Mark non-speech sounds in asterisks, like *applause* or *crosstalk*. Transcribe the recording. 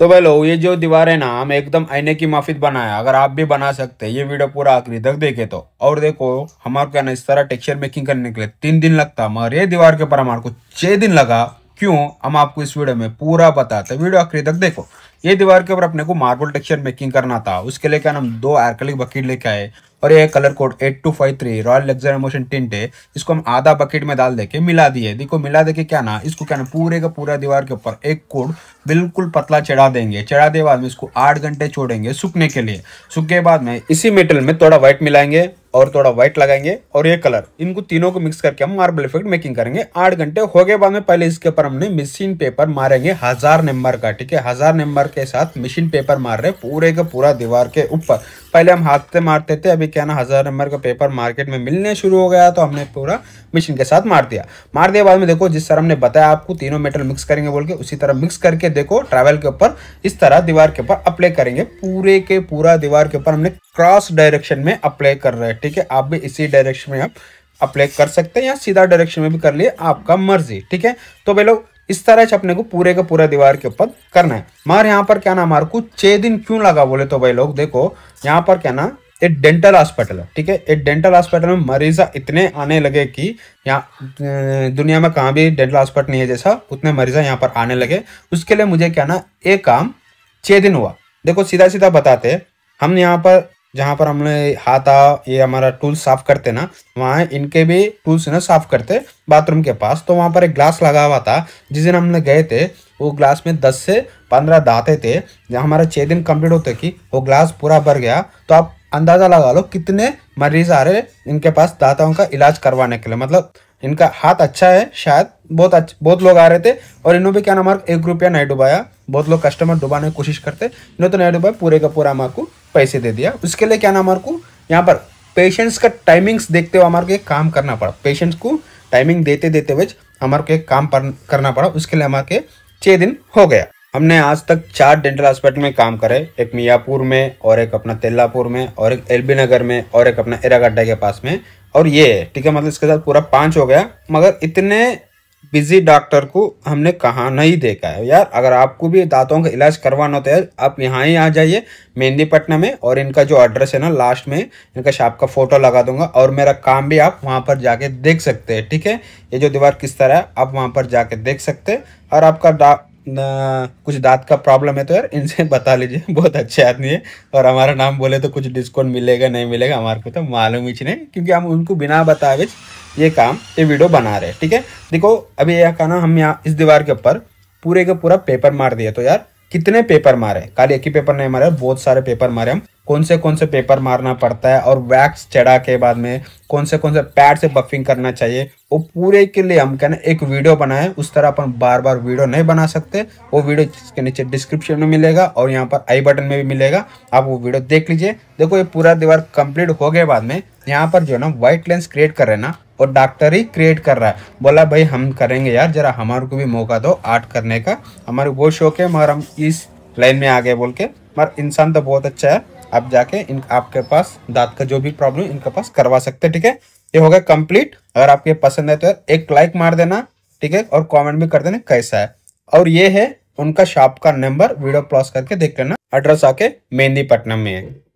तो भाई लो ये जो दीवार है ना हम एकदम आईने की माफी बनाया अगर आप भी बना सकते हैं ये वीडियो पूरा आखिरी तक देखे तो और देखो हमारे क्या ना इस तरह टेक्सचर मेकिंग करने के लिए तीन दिन लगता मगर ये दीवार के ऊपर हमारे को छह दिन लगा क्यों हम आपको इस वीडियो में पूरा बताते हैं वीडियो आखिरी तक देखो ये दीवार के ऊपर अपने को मार्बल टेक्सचर मेकिंग करना था उसके लिए क्या हम दो एरकलिक बकेट लेके आए और ये colour code eight two five three Royale luxury emulsion tint है इसको हम आधा बकेट में डाल देके मिला दिए देखो मिला देके क्या ना इसको क्या ना पूरे का पूरा दीवार के ऊपर एक कोड बिल्कुल पतला चढ़ा देंगे चढ़ा दे बाद में इसको आठ घंटे छोड़ेंगे सूखने के लिए सूखने के बाद में इसी मेटल में थोड़ा व्हाइट मिलाएंगे और थोड़ा व्हाइट लगाएंगे और ये कलर इनको तीनों को मिक्स करके हम मार्बल इफेक्ट मेकिंग करेंगे आठ घंटे हो गए बाद में पहले इसके ऊपर हमने मशीन पेपर मारेंगे हजार नंबर का ठीक है हजार नंबर के साथ मशीन पेपर मार रहे पूरे का पूरा दीवार के ऊपर पहले हम हाथ से मारते थे अभी क्या ना हजार नंबर का पेपर मार्केट में मिलने शुरू हो गया तो हमने पूरा मशीन के साथ मार दिया मार दिया बाद में देखो जिस तरह हमने बताया आपको तीनों मेटल मिक्स करेंगे बोल के उसी तरह मिक्स करके देखो ट्रैवल के ऊपर इस तरह दीवार के ऊपर अप्लाई करेंगे पूरे के पूरा दीवार के ऊपर हमने क्रॉस डायरेक्शन में अप्लाई कर रहे हैं ठीक है आप भी इसी डायरेक्शन में आप अप्लाई कर सकते हैं या सीधा डायरेक्शन में भी कर लिए आपका मर्जी ठीक है तो भाई लोग इस तरह से अपने को पूरे का पूरा दीवार के ऊपर करना है मार यहाँ पर क्या ना हमारे को छह दिन क्यों लगा बोले तो भाई लोग देखो यहाँ पर क्या ना एक डेंटल हॉस्पिटल है ठीक है एक डेंटल हॉस्पिटल में मरीज इतने आने लगे कि यहाँ दुनिया में कहाँ भी डेंटल हॉस्पिटल नहीं है जैसा उतने मरीज यहाँ पर आने लगे उसके लिए मुझे क्या ना एक काम छः दिन हुआ देखो सीधा सीधा बताते हम यहाँ पर जहाँ पर हमने हाथा ये हमारा टूल साफ करते ना वहाँ इनके भी टूल्स ना साफ करते बाथरूम के पास तो वहाँ पर एक ग्लास लगा हुआ था जिस दिन हमने गए थे वो ग्लास में दस से पंद्रह दाते थे जहाँ हमारा छः दिन कंप्लीट होते कि वो ग्लास पूरा भर गया तो आप अंदाज़ा लगा लो कितने मरीज आ रहे इनके पास दाताओं का इलाज करवाने के लिए मतलब इनका हाथ अच्छा है शायद बहुत अच्छा बहुत लोग आ रहे थे और इन्होंने भी क्या नाम एक रुपया नहीं डुबाया बहुत लोग कस्टमर डुबाने की कोशिश करते इन्होंने तो नहीं डुबाया पूरे का पूरा हमारे पैसे दे दिया उसके लिए क्या ना हमारे को यहाँ पर पेशेंट्स का टाइमिंग्स देखते हुए हमारे को एक काम करना पड़ा पेशेंट्स को टाइमिंग देते देते हुए हमारे को एक काम करना पड़ा उसके लिए हमारे छः दिन हो गया हमने आज तक चार डेंटल हॉस्पिटल में काम करे एक मियापुर में और एक अपना तेल्लापुर में और एक एल नगर में और एक अपना एरागड्डा के पास में और ये ठीक है मतलब इसके साथ पूरा पाँच हो गया मगर इतने बिजी डॉक्टर को हमने कहाँ नहीं देखा है यार अगर आपको भी दांतों का इलाज करवाना होता है आप यहाँ ही आ जाइए मेहंदीपटना में और इनका जो एड्रेस है ना लास्ट में इनका शॉप का फोटो लगा दूंगा और मेरा काम भी आप वहाँ पर जाके देख सकते हैं ठीक है ये जो दीवार किस तरह है आप वहाँ पर जाके देख सकते हैं और आपका ना कुछ दांत का प्रॉब्लम है तो यार इनसे बता लीजिए *laughs* बहुत अच्छे आदमी है और हमारा नाम बोले तो कुछ डिस्काउंट मिलेगा नहीं मिलेगा हमारे को तो मालूम ही नहीं क्योंकि हम उनको बिना बतावे ये काम ये वीडियो बना रहे हैं ठीक है देखो अभी यह कहना हम यहाँ इस दीवार के ऊपर पूरे का पूरा पेपर मार दिया तो यार कितने पेपर मारे खाली एक ही पेपर नहीं मारे बहुत सारे पेपर मारे हम कौन से कौन से पेपर मारना पड़ता है और वैक्स चढ़ा के बाद में कौन से कौन से पैड से बफिंग करना चाहिए वो पूरे के लिए हम कहना एक वीडियो बनाए उस तरह अपन बार बार वीडियो नहीं बना सकते वो वीडियो इसके नीचे डिस्क्रिप्शन में मिलेगा और यहाँ पर आई बटन में भी मिलेगा आप वो वीडियो देख लीजिए देखो ये पूरा दीवार कंप्लीट हो गए बाद में यहाँ पर जो है ना व्हाइट लेंस क्रिएट कर रहे हैं ना और डॉक्टर ही क्रिएट कर रहा है बोला भाई हम करेंगे यार जरा हमारे को भी मौका दो आर्ट करने का हमारे बहुत शौक है मगर हम इस लाइन में आ गए बोल के मगर इंसान तो बहुत अच्छा है आप जाके इन आपके पास दांत का जो भी प्रॉब्लम इनके पास करवा सकते हैं ठीक है ये हो गया कंप्लीट अगर आपके पसंद है तो एक लाइक मार देना ठीक है और कमेंट भी कर देना कैसा है और ये है उनका शॉप का नंबर वीडियो प्लॉस करके देख लेना एड्रेस आके मेहंदीपट्टनम में है